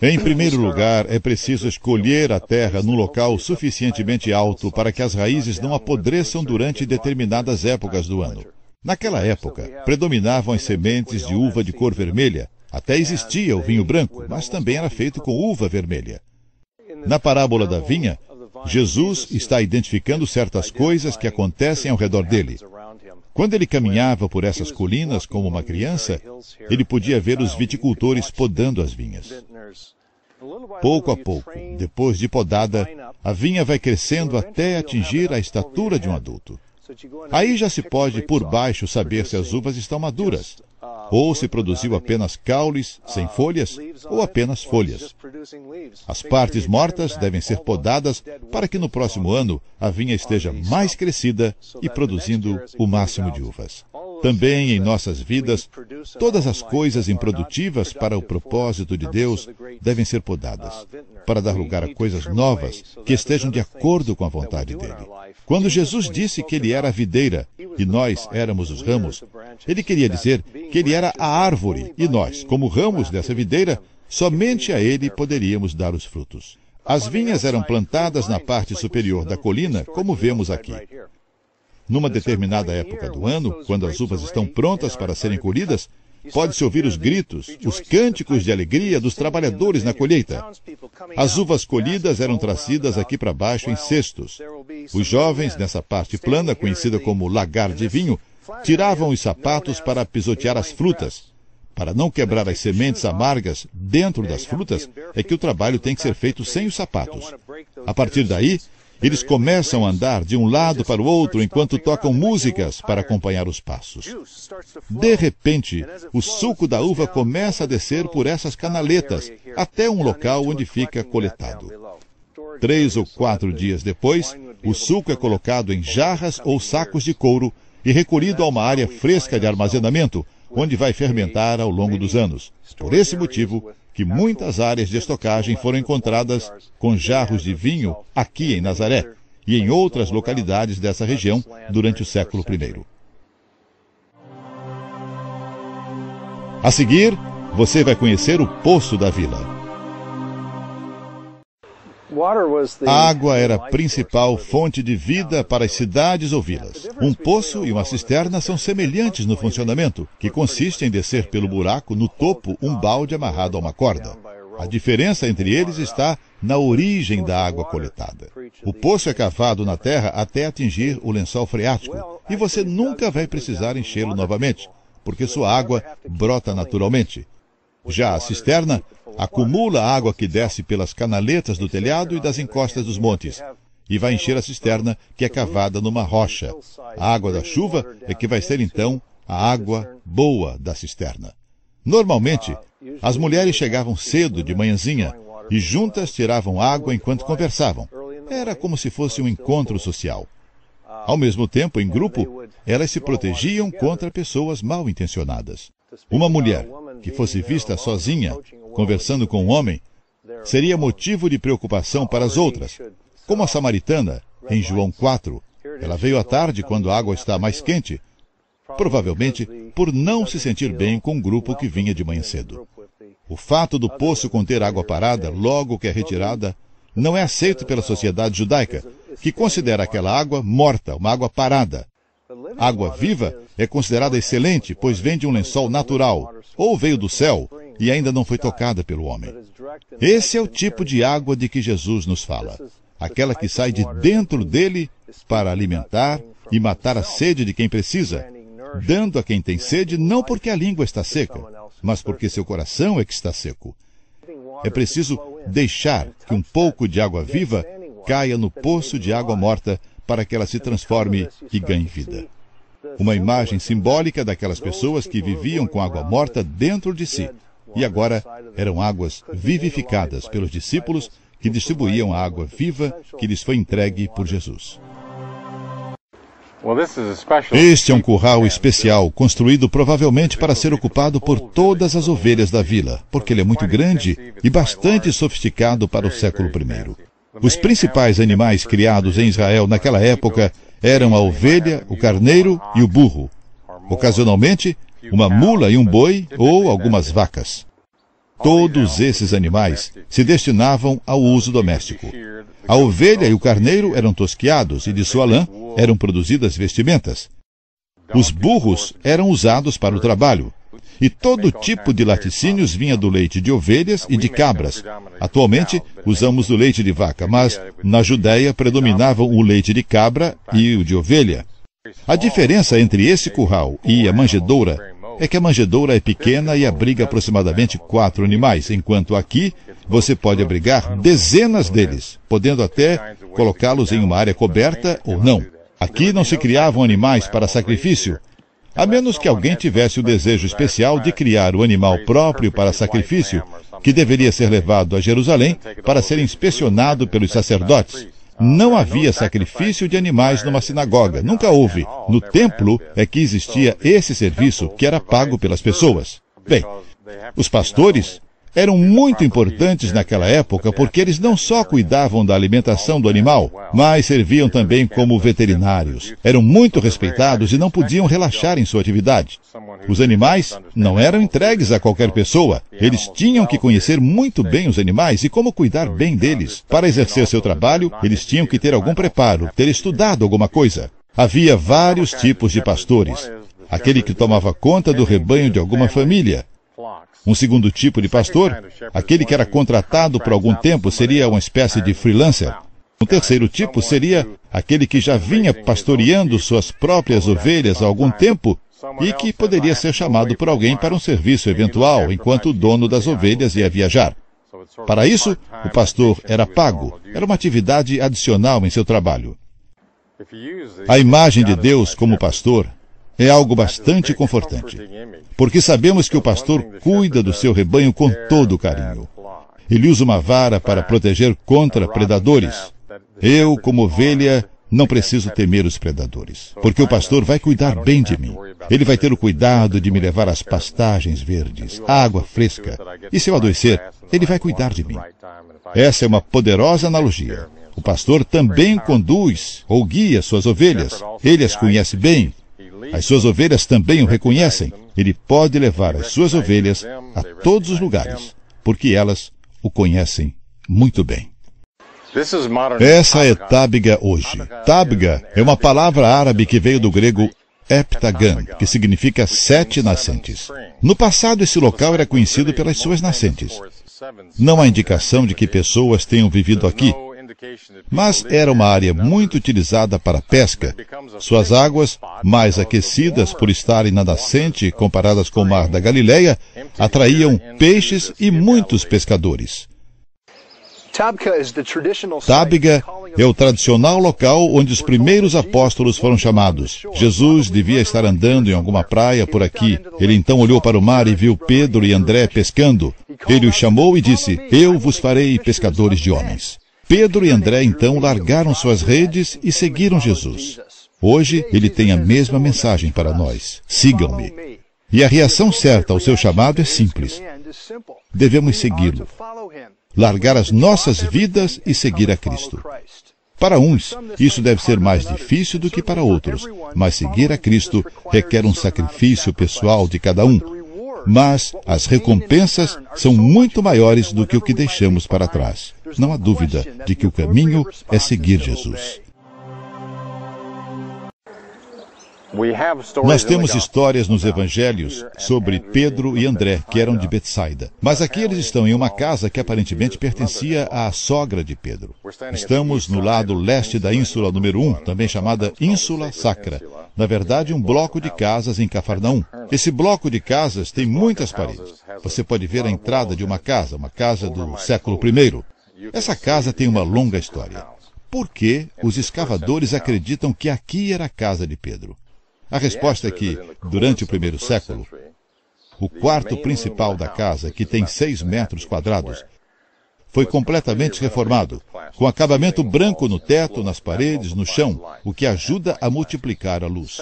Em primeiro lugar, é preciso escolher a terra num local suficientemente alto para que as raízes não apodreçam durante determinadas épocas do ano. Naquela época, predominavam as sementes de uva de cor vermelha. Até existia o vinho branco, mas também era feito com uva vermelha. Na parábola da vinha, Jesus está identificando certas coisas que acontecem ao redor dele. Quando ele caminhava por essas colinas como uma criança, ele podia ver os viticultores podando as vinhas. Pouco a pouco, depois de podada, a vinha vai crescendo até atingir a estatura de um adulto. Aí já se pode, por baixo, saber se as uvas estão maduras, ou se produziu apenas caules, sem folhas, ou apenas folhas. As partes mortas devem ser podadas para que no próximo ano a vinha esteja mais crescida e produzindo o máximo de uvas. Também em nossas vidas, todas as coisas improdutivas para o propósito de Deus devem ser podadas para dar lugar a coisas novas que estejam de acordo com a vontade dele. Quando Jesus disse que ele era a videira e nós éramos os ramos, ele queria dizer que ele era a árvore e nós, como ramos dessa videira, somente a ele poderíamos dar os frutos. As vinhas eram plantadas na parte superior da colina, como vemos aqui. Numa determinada época do ano, quando as uvas estão prontas para serem colhidas, Pode-se ouvir os gritos, os cânticos de alegria dos trabalhadores na colheita. As uvas colhidas eram trazidas aqui para baixo em cestos. Os jovens, nessa parte plana, conhecida como lagar de vinho, tiravam os sapatos para pisotear as frutas. Para não quebrar as sementes amargas dentro das frutas, é que o trabalho tem que ser feito sem os sapatos. A partir daí, eles começam a andar de um lado para o outro enquanto tocam músicas para acompanhar os passos. De repente, o suco da uva começa a descer por essas canaletas até um local onde fica coletado. Três ou quatro dias depois, o suco é colocado em jarras ou sacos de couro e recolhido a uma área fresca de armazenamento, onde vai fermentar ao longo dos anos. Por esse motivo, que muitas áreas de estocagem foram encontradas com jarros de vinho aqui em Nazaré e em outras localidades dessa região durante o século I. A seguir, você vai conhecer o Poço da Vila. A água era a principal fonte de vida para as cidades ou vilas. Um poço e uma cisterna são semelhantes no funcionamento, que consiste em descer pelo buraco no topo um balde amarrado a uma corda. A diferença entre eles está na origem da água coletada. O poço é cavado na terra até atingir o lençol freático e você nunca vai precisar enchê-lo novamente, porque sua água brota naturalmente. Já a cisterna acumula a água que desce pelas canaletas do telhado e das encostas dos montes, e vai encher a cisterna que é cavada numa rocha. A água da chuva é que vai ser então a água boa da cisterna. Normalmente, as mulheres chegavam cedo de manhãzinha e juntas tiravam água enquanto conversavam. Era como se fosse um encontro social. Ao mesmo tempo, em grupo, elas se protegiam contra pessoas mal intencionadas. Uma mulher que fosse vista sozinha, conversando com um homem, seria motivo de preocupação para as outras, como a samaritana, em João 4. Ela veio à tarde, quando a água está mais quente, provavelmente por não se sentir bem com o um grupo que vinha de manhã cedo. O fato do poço conter água parada, logo que é retirada, não é aceito pela sociedade judaica, que considera aquela água morta, uma água parada, água viva, é considerada excelente, pois vem de um lençol natural, ou veio do céu e ainda não foi tocada pelo homem. Esse é o tipo de água de que Jesus nos fala, aquela que sai de dentro dele para alimentar e matar a sede de quem precisa, dando a quem tem sede não porque a língua está seca, mas porque seu coração é que está seco. É preciso deixar que um pouco de água viva caia no poço de água morta para que ela se transforme e ganhe vida uma imagem simbólica daquelas pessoas que viviam com água morta dentro de si. E agora eram águas vivificadas pelos discípulos que distribuíam a água viva que lhes foi entregue por Jesus. Este é um curral especial, construído provavelmente para ser ocupado por todas as ovelhas da vila, porque ele é muito grande e bastante sofisticado para o século I. Os principais animais criados em Israel naquela época eram a ovelha, o carneiro e o burro. Ocasionalmente, uma mula e um boi ou algumas vacas. Todos esses animais se destinavam ao uso doméstico. A ovelha e o carneiro eram tosquiados e de sua lã eram produzidas vestimentas. Os burros eram usados para o trabalho, e todo tipo de laticínios vinha do leite de ovelhas e de cabras. Atualmente, usamos o leite de vaca, mas na Judéia predominavam o leite de cabra e o de ovelha. A diferença entre esse curral e a manjedoura é que a manjedoura é pequena e abriga aproximadamente quatro animais, enquanto aqui você pode abrigar dezenas deles, podendo até colocá-los em uma área coberta ou não. Aqui não se criavam animais para sacrifício, a menos que alguém tivesse o desejo especial de criar o animal próprio para sacrifício, que deveria ser levado a Jerusalém para ser inspecionado pelos sacerdotes. Não havia sacrifício de animais numa sinagoga, nunca houve. No templo é que existia esse serviço que era pago pelas pessoas. Bem, os pastores eram muito importantes naquela época porque eles não só cuidavam da alimentação do animal, mas serviam também como veterinários. Eram muito respeitados e não podiam relaxar em sua atividade. Os animais não eram entregues a qualquer pessoa. Eles tinham que conhecer muito bem os animais e como cuidar bem deles. Para exercer seu trabalho, eles tinham que ter algum preparo, ter estudado alguma coisa. Havia vários tipos de pastores. Aquele que tomava conta do rebanho de alguma família, um segundo tipo de pastor, aquele que era contratado por algum tempo, seria uma espécie de freelancer. Um terceiro tipo seria aquele que já vinha pastoreando suas próprias ovelhas há algum tempo e que poderia ser chamado por alguém para um serviço eventual, enquanto o dono das ovelhas ia viajar. Para isso, o pastor era pago, era uma atividade adicional em seu trabalho. A imagem de Deus como pastor é algo bastante confortante, porque sabemos que o pastor cuida do seu rebanho com todo carinho. Ele usa uma vara para proteger contra predadores. Eu, como ovelha, não preciso temer os predadores, porque o pastor vai cuidar bem de mim. Ele vai ter o cuidado de me levar às pastagens verdes, água fresca. E se eu adoecer, ele vai cuidar de mim. Essa é uma poderosa analogia. O pastor também conduz ou guia suas ovelhas. Ele as conhece bem, as suas ovelhas também o reconhecem. Ele pode levar as suas ovelhas a todos os lugares, porque elas o conhecem muito bem. Essa é Tabga hoje. Tabga é uma palavra árabe que veio do grego Heptagan, que significa sete nascentes. No passado, esse local era conhecido pelas suas nascentes. Não há indicação de que pessoas tenham vivido aqui, mas era uma área muito utilizada para pesca. Suas águas, mais aquecidas por estarem na nascente comparadas com o mar da Galileia, atraíam peixes e muitos pescadores. Tábiga é o tradicional local onde os primeiros apóstolos foram chamados. Jesus devia estar andando em alguma praia por aqui. Ele então olhou para o mar e viu Pedro e André pescando. Ele os chamou e disse: Eu vos farei pescadores de homens. Pedro e André então largaram suas redes e seguiram Jesus. Hoje ele tem a mesma mensagem para nós: sigam-me. E a reação certa ao seu chamado é simples. Devemos segui-lo, largar as nossas vidas e seguir a Cristo. Para uns, isso deve ser mais difícil do que para outros, mas seguir a Cristo requer um sacrifício pessoal de cada um. Mas as recompensas são muito maiores do que o que deixamos para trás. Não há dúvida de que o caminho é seguir Jesus. Nós temos histórias nos evangelhos sobre Pedro e André, que eram de Betsaida. Mas aqui eles estão em uma casa que aparentemente pertencia à sogra de Pedro. Estamos no lado leste da ínsula número 1, também chamada Ínsula Sacra. Na verdade, um bloco de casas em Cafarnaum. Esse bloco de casas tem muitas paredes. Você pode ver a entrada de uma casa, uma casa do século I. Essa casa tem uma longa história. Por que os escavadores acreditam que aqui era a casa de Pedro? A resposta é que, durante o primeiro século, o quarto principal da casa, que tem seis metros quadrados, foi completamente reformado, com acabamento branco no teto, nas paredes, no chão, o que ajuda a multiplicar a luz.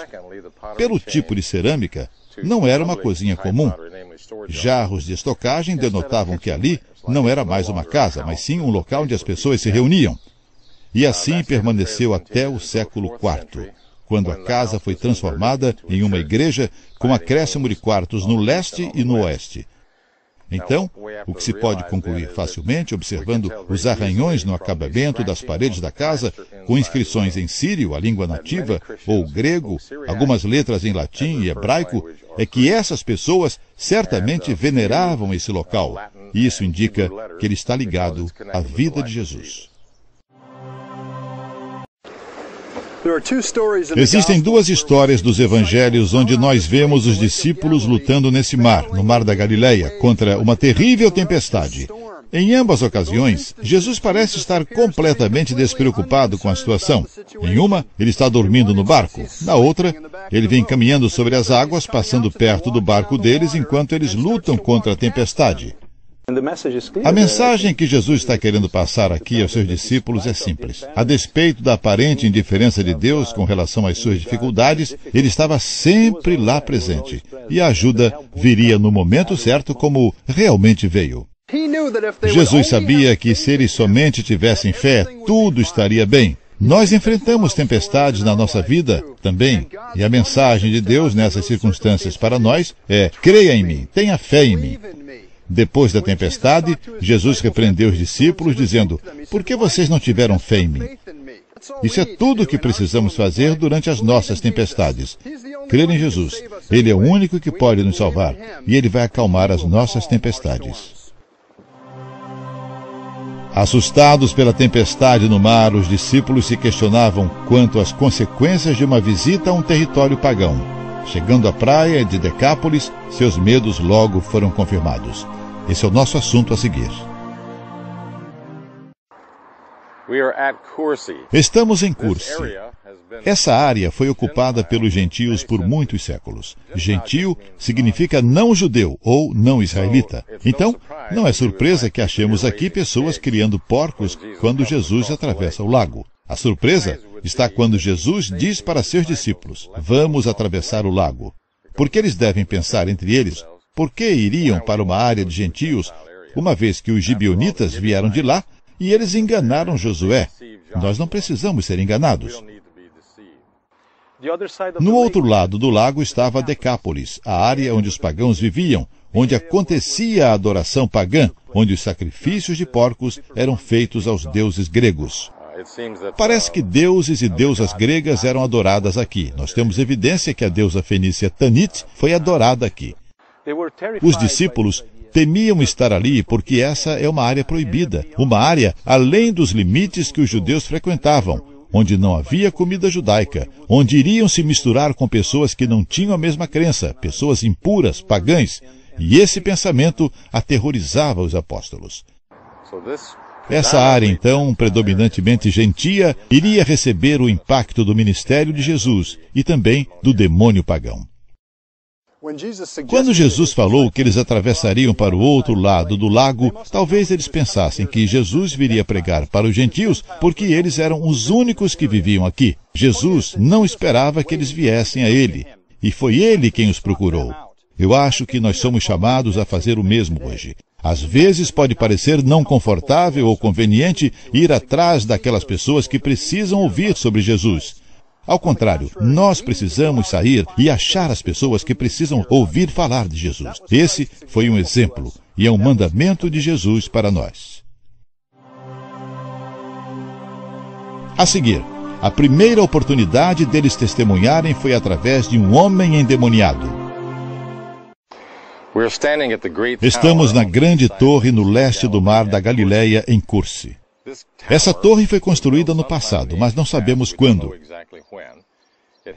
Pelo tipo de cerâmica, não era uma cozinha comum. Jarros de estocagem denotavam que ali não era mais uma casa, mas sim um local onde as pessoas se reuniam. E assim permaneceu até o século IV, quando a casa foi transformada em uma igreja com acréscimo de quartos no leste e no oeste, então, então o que se pode concluir facilmente, observando os arranhões no acabamento das paredes da casa, com inscrições em sírio, a língua nativa, ou grego, algumas letras em latim e hebraico, é que essas pessoas certamente uh, veneravam esse local. E isso indica que ele está ligado à vida de Jesus. Existem duas histórias dos evangelhos onde nós vemos os discípulos lutando nesse mar, no Mar da Galileia, contra uma terrível tempestade. Em ambas ocasiões, Jesus parece estar completamente despreocupado com a situação. Em uma, ele está dormindo no barco. Na outra, ele vem caminhando sobre as águas, passando perto do barco deles enquanto eles lutam contra a tempestade. A uh, mensagem que Jesus está querendo passar aqui aos seus discípulos é simples. A despeito da aparente indiferença de Deus com relação às suas dificuldades, ele estava sempre lá presente. E a ajuda viria no momento certo, como realmente veio. Jesus sabia que se eles somente tivessem fé, tudo estaria bem. Nós enfrentamos tempestades na nossa vida também, e a mensagem de Deus nessas circunstâncias para nós é: creia em mim, tenha fé em mim. Depois da tempestade, Jesus repreendeu os discípulos, dizendo: Por que vocês não tiveram fé em mim? Isso é tudo o que precisamos fazer durante as nossas tempestades. Crer em Jesus. Ele é o único que pode nos salvar e ele vai acalmar as nossas tempestades. Assustados pela tempestade no mar, os discípulos se questionavam quanto às consequências de uma visita a um território pagão. Chegando à praia de Decápolis, seus medos logo foram confirmados. Esse é o nosso assunto a seguir. Estamos em Cursi. Essa área foi ocupada pelos gentios por muitos séculos. Gentio significa não judeu ou não israelita. Então, não é surpresa que achemos aqui pessoas criando porcos quando Jesus atravessa o lago. A surpresa está quando Jesus diz para seus discípulos: Vamos atravessar o lago. Porque eles devem pensar entre eles por que iriam para uma área de gentios, uma vez que os gibionitas vieram de lá e eles enganaram Josué? Nós não precisamos ser enganados. No outro lado do lago estava Decápolis, a área onde os pagãos viviam, onde acontecia a adoração pagã, onde os sacrifícios de porcos eram feitos aos deuses gregos. Uh, Parece que uh, deuses e deusas gregas eram adoradas aqui. Nós temos evidência que a deusa fenícia Tanit foi adorada aqui. Os discípulos temiam estar ali porque essa é uma área proibida, uma área além dos limites que os judeus frequentavam, onde não havia comida judaica, onde iriam se misturar com pessoas que não tinham a mesma crença, pessoas impuras, pagãs. E esse pensamento aterrorizava os apóstolos. Essa área, então, predominantemente gentia, iria receber o impacto do ministério de Jesus e também do demônio pagão. Quando Jesus falou que eles atravessariam para o outro lado do lago, talvez eles pensassem que Jesus viria pregar para os gentios porque eles eram os únicos que viviam aqui. Jesus não esperava que eles viessem a ele, e foi ele quem os procurou. Eu acho que nós somos chamados a fazer o mesmo hoje. Às vezes pode parecer não confortável ou conveniente ir atrás daquelas pessoas que precisam ouvir sobre Jesus. Ao contrário, nós precisamos sair e achar as pessoas que precisam ouvir falar de Jesus. Esse foi um exemplo e é um mandamento de Jesus para nós. A seguir, a primeira oportunidade deles testemunharem foi através de um homem endemoniado. Estamos na grande torre no leste do mar da Galileia, em Curse. Essa torre foi construída no passado, mas não sabemos quando.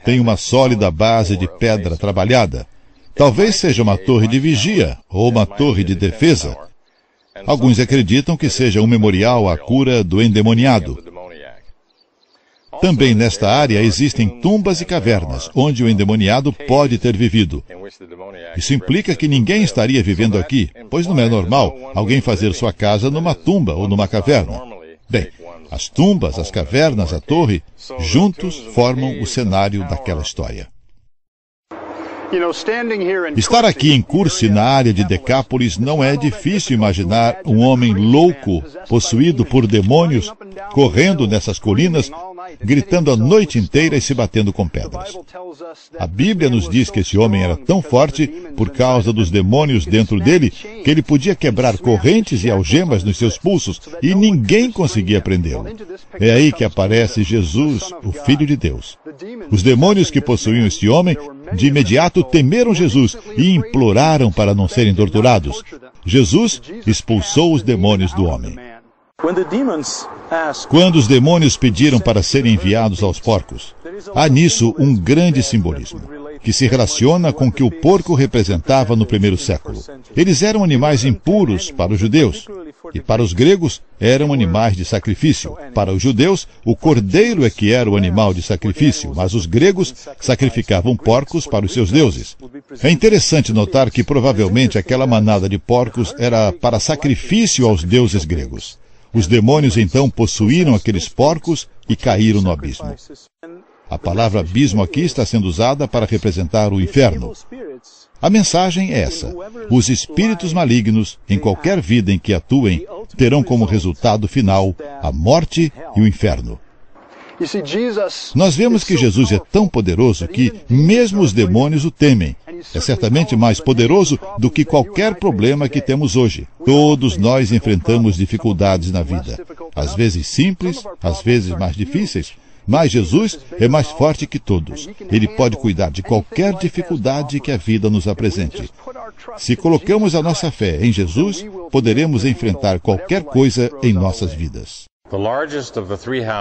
Tem uma sólida base de pedra trabalhada. Talvez seja uma torre de vigia ou uma torre de defesa. Alguns acreditam que seja um memorial à cura do endemoniado. Também nesta área existem tumbas e cavernas onde o endemoniado pode ter vivido. Isso implica que ninguém estaria vivendo aqui, pois não é normal alguém fazer sua casa numa tumba ou numa caverna. Bem, as tumbas, as cavernas, a torre, juntos formam o cenário daquela história. Estar aqui em Curse, na área de Decápolis, não é difícil imaginar um homem louco, possuído por demônios, correndo nessas colinas, gritando a noite inteira e se batendo com pedras. A Bíblia nos diz que esse homem era tão forte por causa dos demônios dentro dele que ele podia quebrar correntes e algemas nos seus pulsos e ninguém conseguia prendê-lo. É aí que aparece Jesus, o Filho de Deus. Os demônios que possuíam este homem de imediato fato temeram Jesus e imploraram para não serem torturados. Jesus expulsou os demônios do homem. Quando os demônios pediram para serem enviados aos porcos, há nisso um grande simbolismo, que se relaciona com o que o porco representava no primeiro século. Eles eram animais impuros para os judeus, e para os gregos eram animais de sacrifício. Para os judeus, o cordeiro é que era o animal de sacrifício, mas os gregos sacrificavam porcos para os seus deuses. É interessante notar que provavelmente aquela manada de porcos era para sacrifício aos deuses gregos. Os demônios então possuíram aqueles porcos e caíram no abismo. A palavra abismo aqui está sendo usada para representar o inferno. A mensagem é essa: os espíritos malignos, em qualquer vida em que atuem, terão como resultado final a morte e o inferno. Nós vemos que Jesus é tão poderoso que mesmo os demônios o temem. É certamente mais poderoso do que qualquer problema que temos hoje. Todos nós enfrentamos dificuldades na vida, às vezes simples, às vezes mais difíceis, mas Jesus é mais forte que todos. Ele pode cuidar de qualquer dificuldade que a vida nos apresente. Se colocamos a nossa fé em Jesus, poderemos enfrentar qualquer coisa em nossas vidas.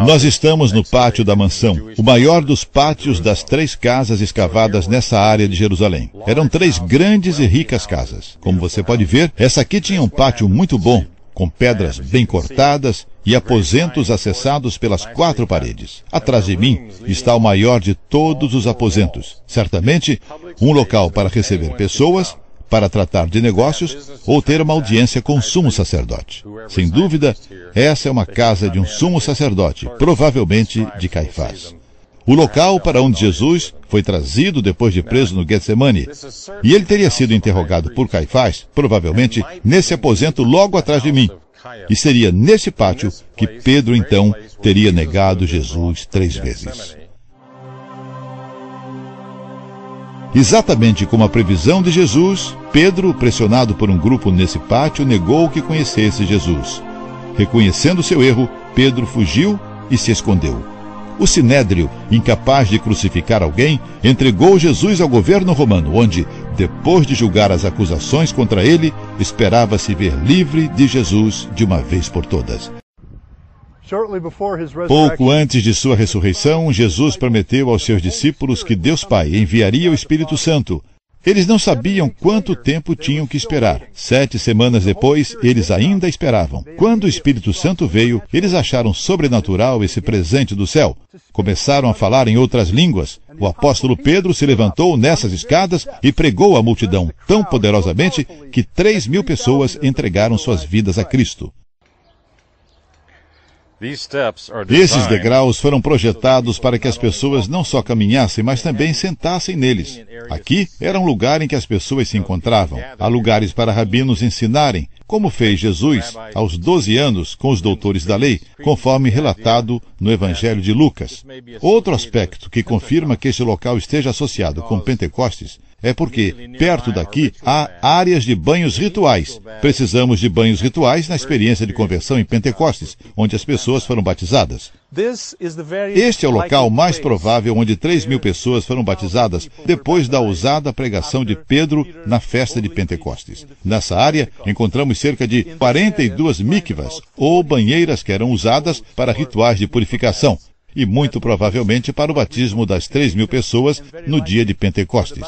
Nós estamos no pátio da mansão, o maior dos pátios das três casas escavadas nessa área de Jerusalém. Eram três grandes e ricas casas. Como você pode ver, essa aqui tinha um pátio muito bom, com pedras bem cortadas, e aposentos acessados pelas quatro paredes. Atrás de mim está o maior de todos os aposentos, certamente um local para receber pessoas, para tratar de negócios ou ter uma audiência com sumo sacerdote. Sem dúvida, essa é uma casa de um sumo sacerdote, provavelmente de Caifás. O local para onde Jesus foi trazido depois de preso no Getsemane. E ele teria sido interrogado por Caifás, provavelmente, nesse aposento logo atrás de mim, e seria nesse pátio que Pedro então teria negado Jesus três vezes. Exatamente como a previsão de Jesus, Pedro, pressionado por um grupo nesse pátio, negou que conhecesse Jesus. Reconhecendo seu erro, Pedro fugiu e se escondeu. O sinédrio, incapaz de crucificar alguém, entregou Jesus ao governo romano, onde, depois de julgar as acusações contra ele, esperava se ver livre de Jesus de uma vez por todas. Pouco antes de sua ressurreição, Jesus prometeu aos seus discípulos que Deus Pai enviaria o Espírito Santo. Eles não sabiam quanto tempo tinham que esperar. Sete semanas depois, eles ainda esperavam. Quando o Espírito Santo veio, eles acharam sobrenatural esse presente do céu. Começaram a falar em outras línguas o apóstolo Pedro se levantou nessas escadas e pregou a multidão tão poderosamente que 3 mil pessoas entregaram suas vidas a Cristo. Esses degraus foram projetados para que as pessoas não só caminhassem, mas também sentassem neles. Aqui era um lugar em que as pessoas se encontravam. Há lugares para rabinos ensinarem, como fez Jesus aos 12 anos com os doutores da lei, conforme relatado no Evangelho de Lucas. Outro aspecto que confirma que esse local esteja associado com Pentecostes é porque, perto daqui, há áreas de banhos rituais. Precisamos de banhos rituais na experiência de conversão em Pentecostes, onde as pessoas foram batizadas. Este é o local mais provável onde 3 mil pessoas foram batizadas depois da ousada pregação de Pedro na festa de Pentecostes. Nessa área, encontramos cerca de 42 mikvas, ou banheiras que eram usadas para rituais de purificação, e muito provavelmente para o batismo das três mil pessoas no dia de Pentecostes.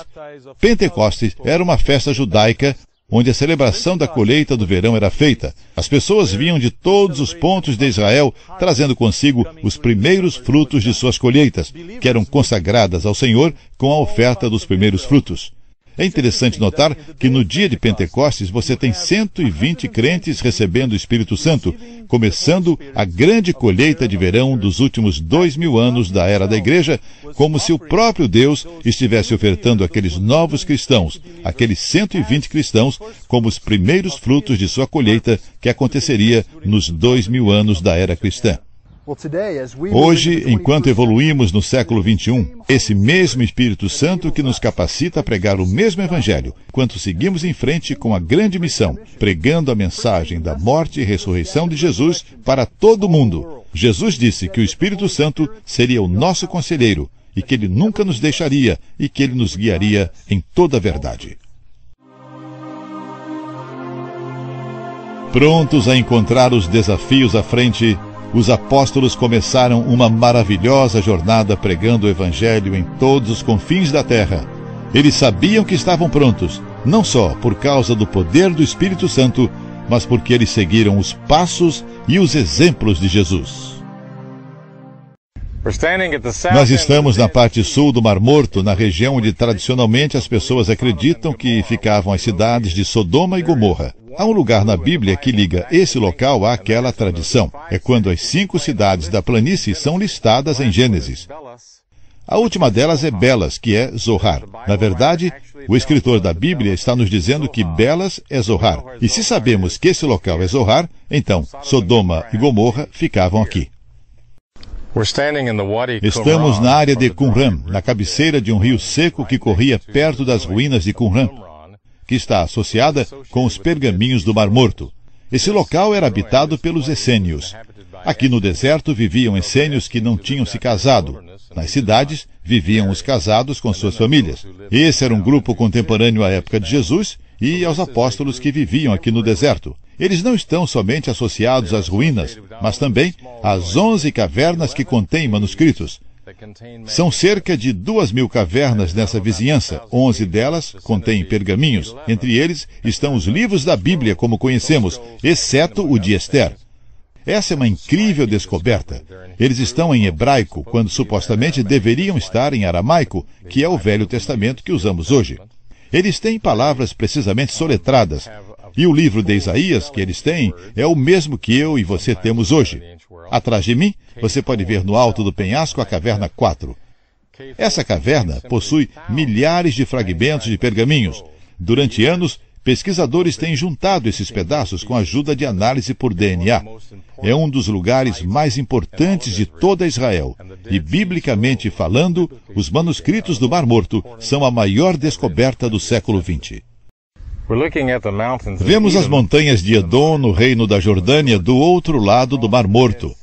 Pentecostes era uma festa judaica onde a celebração da colheita do verão era feita. As pessoas vinham de todos os pontos de Israel, trazendo consigo os primeiros frutos de suas colheitas, que eram consagradas ao Senhor com a oferta dos primeiros frutos. É interessante notar que no dia de Pentecostes você tem 120 crentes recebendo o Espírito Santo, começando a grande colheita de verão dos últimos dois mil anos da era da igreja, como se o próprio Deus estivesse ofertando aqueles novos cristãos, aqueles 120 cristãos, como os primeiros frutos de sua colheita que aconteceria nos dois mil anos da era cristã. Hoje, enquanto evoluímos no século XXI, esse mesmo Espírito Santo que nos capacita a pregar o mesmo Evangelho, quanto seguimos em frente com a grande missão, pregando a mensagem da morte e ressurreição de Jesus para todo mundo. Jesus disse que o Espírito Santo seria o nosso conselheiro e que ele nunca nos deixaria e que ele nos guiaria em toda a verdade. Prontos a encontrar os desafios à frente, os apóstolos começaram uma maravilhosa jornada pregando o Evangelho em todos os confins da terra. Eles sabiam que estavam prontos, não só por causa do poder do Espírito Santo, mas porque eles seguiram os passos e os exemplos de Jesus. Nós estamos na parte sul do Mar Morto, na região onde tradicionalmente as pessoas acreditam que ficavam as cidades de Sodoma e Gomorra. Há um lugar na Bíblia que liga esse local àquela tradição. É quando as cinco cidades da planície são listadas em Gênesis. A última delas é Belas, que é Zohar. Na verdade, o escritor da Bíblia está nos dizendo que Belas é Zohar. E se sabemos que esse local é Zohar, então Sodoma e Gomorra ficavam aqui. Estamos na área de Qumran, na cabeceira de um rio seco que corria perto das ruínas de Qumran que está associada com os pergaminhos do Mar Morto. Esse local era habitado pelos essênios. Aqui no deserto viviam essênios que não tinham se casado. Nas cidades viviam os casados com suas famílias. Esse era um grupo contemporâneo à época de Jesus e aos apóstolos que viviam aqui no deserto. Eles não estão somente associados às ruínas, mas também às onze cavernas que contêm manuscritos. São cerca de duas mil cavernas nessa vizinhança. Onze delas contêm pergaminhos. Entre eles estão os livros da Bíblia, como conhecemos, exceto o de Esther. Essa é uma incrível descoberta. Eles estão em hebraico, quando supostamente deveriam estar em aramaico, que é o Velho Testamento que usamos hoje. Eles têm palavras precisamente soletradas, e o livro de Isaías que eles têm é o mesmo que eu e você temos hoje. Atrás de mim, você pode ver no alto do penhasco a caverna 4. Essa caverna possui milhares de fragmentos de pergaminhos. Durante anos, pesquisadores têm juntado esses pedaços com a ajuda de análise por DNA. É um dos lugares mais importantes de toda Israel. E, biblicamente falando, os manuscritos do Mar Morto são a maior descoberta do século XX. Vemos as montanhas de Edom, no reino da Jordânia, do outro lado do Mar Morto.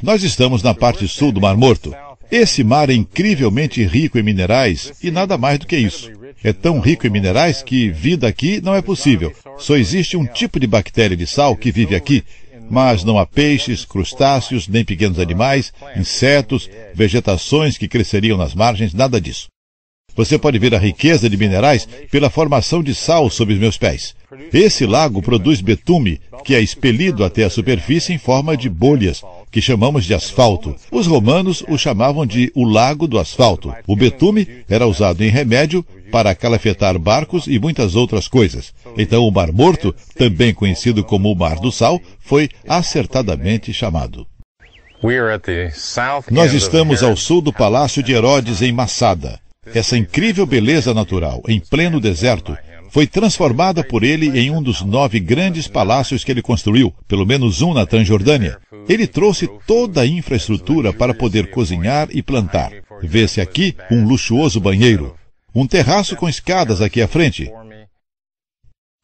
Nós estamos na parte sul do Mar Morto. Esse mar é incrivelmente rico em minerais e nada mais do que isso. É tão rico em minerais que vida aqui não é possível. Só existe um tipo de bactéria de sal que vive aqui, mas não há peixes, crustáceos, nem pequenos animais, insetos, vegetações que cresceriam nas margens, nada disso. Você pode ver a riqueza de minerais pela formação de sal sob os meus pés. Esse lago produz betume, que é expelido até a superfície em forma de bolhas, que chamamos de asfalto. Os romanos o chamavam de o lago do asfalto. O betume era usado em remédio para calafetar barcos e muitas outras coisas. Então, o Mar Morto, também conhecido como o Mar do Sal, foi acertadamente chamado. Nós estamos ao sul do Palácio de Herodes, em Massada. Essa incrível beleza natural, em pleno deserto, foi transformada por ele em um dos nove grandes palácios que ele construiu, pelo menos um na Transjordânia. Ele trouxe toda a infraestrutura para poder cozinhar e plantar. Vê-se aqui um luxuoso banheiro, um terraço com escadas aqui à frente.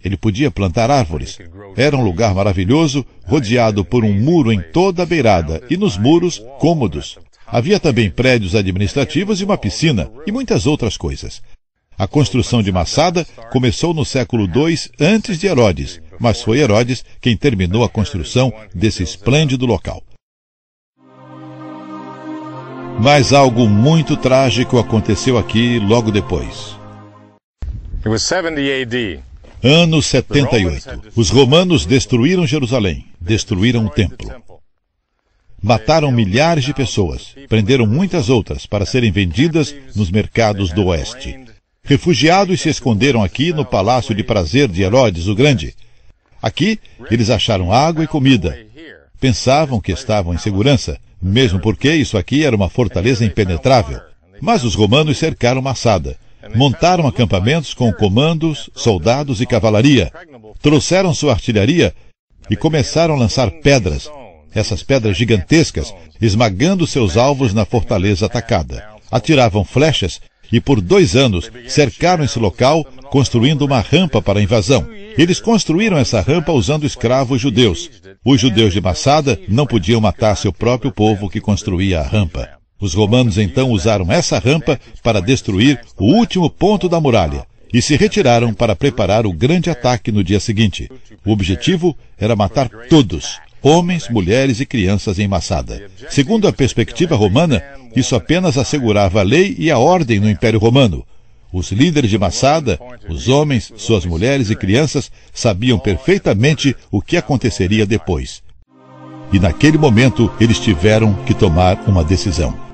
Ele podia plantar árvores. Era um lugar maravilhoso, rodeado por um muro em toda a beirada e nos muros, cômodos. Havia também prédios administrativos e uma piscina, e muitas outras coisas. A construção de Massada começou no século II antes de Herodes, mas foi Herodes quem terminou a construção desse esplêndido local. Mas algo muito trágico aconteceu aqui logo depois. Ano 78. Os romanos destruíram Jerusalém, destruíram o templo. Mataram milhares de pessoas, prenderam muitas outras para serem vendidas nos mercados do Oeste. Refugiados se esconderam aqui no palácio de prazer de Herodes o Grande. Aqui, eles acharam água e comida. Pensavam que estavam em segurança, mesmo porque isso aqui era uma fortaleza impenetrável. Mas os romanos cercaram Massada, montaram acampamentos com comandos, soldados e cavalaria, trouxeram sua artilharia e começaram a lançar pedras, essas pedras gigantescas, esmagando seus alvos na fortaleza atacada. Atiravam flechas e por dois anos cercaram esse local, construindo uma rampa para a invasão. Eles construíram essa rampa usando escravos judeus. Os judeus de Massada não podiam matar seu próprio povo que construía a rampa. Os romanos então usaram essa rampa para destruir o último ponto da muralha e se retiraram para preparar o grande ataque no dia seguinte. O objetivo era matar todos, homens, mulheres e crianças em Massada. Segundo a perspectiva romana, isso apenas assegurava a lei e a ordem no Império Romano. Os líderes de Massada, os homens, suas mulheres e crianças, sabiam perfeitamente o que aconteceria depois. E naquele momento eles tiveram que tomar uma decisão.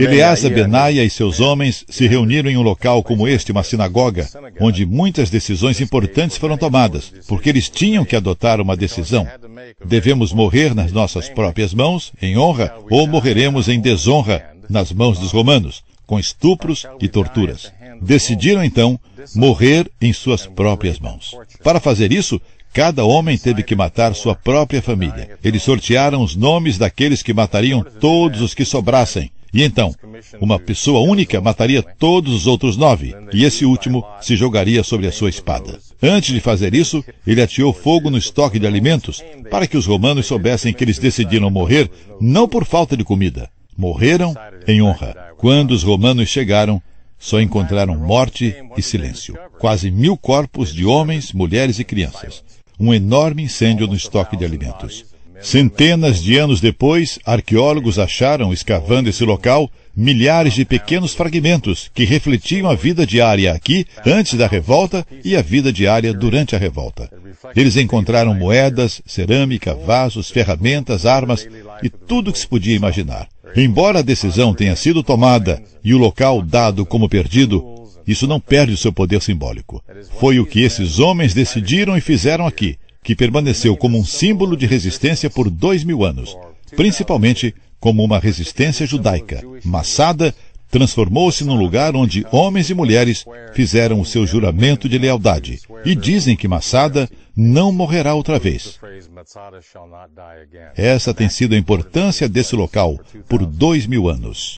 Eleasa Benaia e seus é. homens se reuniram em um local como este, uma sinagoga, onde muitas decisões importantes foram tomadas, porque eles tinham que adotar uma decisão. Devemos morrer nas nossas próprias mãos, em honra, ou morreremos em desonra, nas mãos dos romanos, com estupros e torturas. Decidiram então morrer em suas próprias mãos. Para fazer isso, Cada homem teve que matar sua própria família. Eles sortearam os nomes daqueles que matariam todos os que sobrassem, e então, uma pessoa única mataria todos os outros nove, e esse último se jogaria sobre a sua espada. Antes de fazer isso, ele ateou fogo no estoque de alimentos, para que os romanos soubessem que eles decidiram morrer não por falta de comida. Morreram em honra. Quando os romanos chegaram, só encontraram morte e silêncio. Quase mil corpos de homens, mulheres e crianças. Um enorme incêndio no estoque de alimentos. Centenas de anos depois, arqueólogos acharam, escavando esse local, milhares de pequenos fragmentos que refletiam a vida diária aqui antes da revolta e a vida diária durante a revolta. Eles encontraram moedas, cerâmica, vasos, ferramentas, armas e tudo o que se podia imaginar. Embora a decisão tenha sido tomada e o local dado como perdido, isso não perde o seu poder simbólico. Foi o que esses homens decidiram e fizeram aqui que permaneceu como um símbolo de resistência por dois mil anos, principalmente como uma resistência judaica. Massada transformou-se num lugar onde homens e mulheres fizeram o seu juramento de lealdade e dizem que Massada não morrerá outra vez. Essa tem sido a importância desse local por dois mil anos.